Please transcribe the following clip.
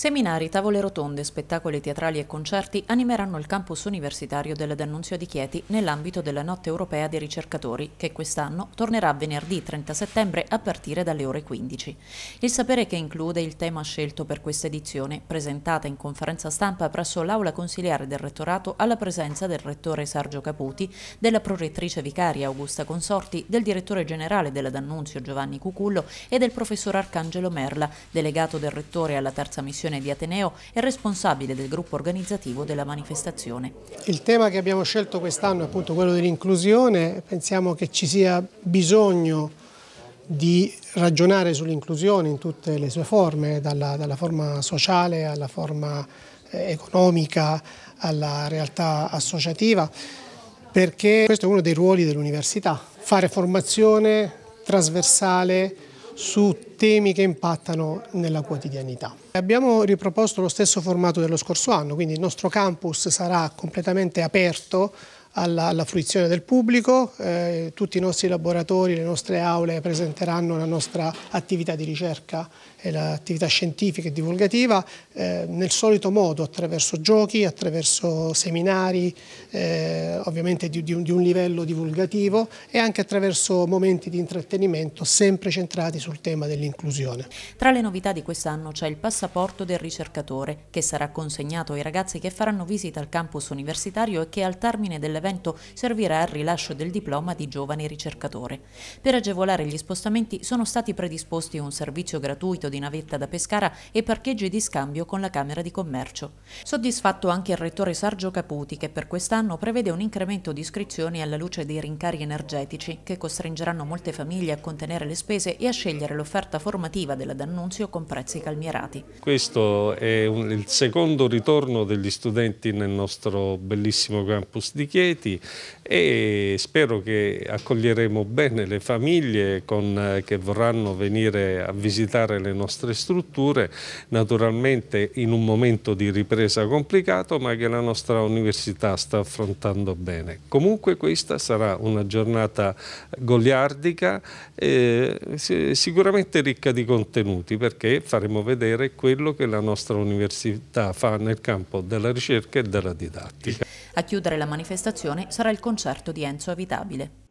Seminari, tavole rotonde, spettacoli teatrali e concerti animeranno il campus universitario della D'Annunzio di Chieti nell'ambito della Notte Europea dei Ricercatori, che quest'anno tornerà venerdì 30 settembre a partire dalle ore 15. Il sapere che include il tema scelto per questa edizione, presentata in conferenza stampa presso l'aula consiliare del rettorato alla presenza del rettore Sergio Caputi, della prorettrice vicaria Augusta Consorti, del direttore generale della D'Annunzio Giovanni Cucullo e del professor Arcangelo Merla, delegato del rettore alla terza missione Associazione di Ateneo e responsabile del gruppo organizzativo della manifestazione. Il tema che abbiamo scelto quest'anno è appunto quello dell'inclusione, pensiamo che ci sia bisogno di ragionare sull'inclusione in tutte le sue forme, dalla, dalla forma sociale alla forma eh, economica alla realtà associativa, perché questo è uno dei ruoli dell'università, fare formazione trasversale su temi che impattano nella quotidianità. Abbiamo riproposto lo stesso formato dello scorso anno, quindi il nostro campus sarà completamente aperto alla, alla fruizione del pubblico, eh, tutti i nostri laboratori, le nostre aule presenteranno la nostra attività di ricerca e l'attività scientifica e divulgativa eh, nel solito modo attraverso giochi, attraverso seminari, eh, ovviamente di, di, un, di, un, livello divulgativo e anche attraverso momenti di intrattenimento sempre centrati sul tema dell'inclusione. Tra le novità di quest'anno c'è il passaporto del ricercatore che sarà consegnato ai ragazzi che faranno visita al campus universitario e che al termine della l'evento servirà al rilascio del diploma di giovane ricercatore. Per agevolare gli spostamenti sono stati predisposti un servizio gratuito di navetta da Pescara e parcheggi di scambio con la Camera di Commercio. Soddisfatto anche il rettore Sergio Caputi che per quest'anno prevede un incremento di iscrizioni alla luce dei rincari energetici che costringeranno molte famiglie a contenere le spese e a scegliere l'offerta formativa della D'Annunzio con prezzi calmierati. Questo è un, il secondo ritorno degli studenti nel nostro bellissimo campus di Chiesa atleti e spero che accoglieremo bene le famiglie con, eh, che vorranno venire a visitare le nostre strutture, naturalmente in un momento di ripresa complicato ma che la nostra università sta affrontando bene. Comunque questa sarà una giornata goliardica eh, sicuramente ricca di contenuti perché faremo vedere quello che la nostra università fa nel campo della ricerca e della didattica. A chiudere la manifestazione sarà il concerto di Enzo Avitabile.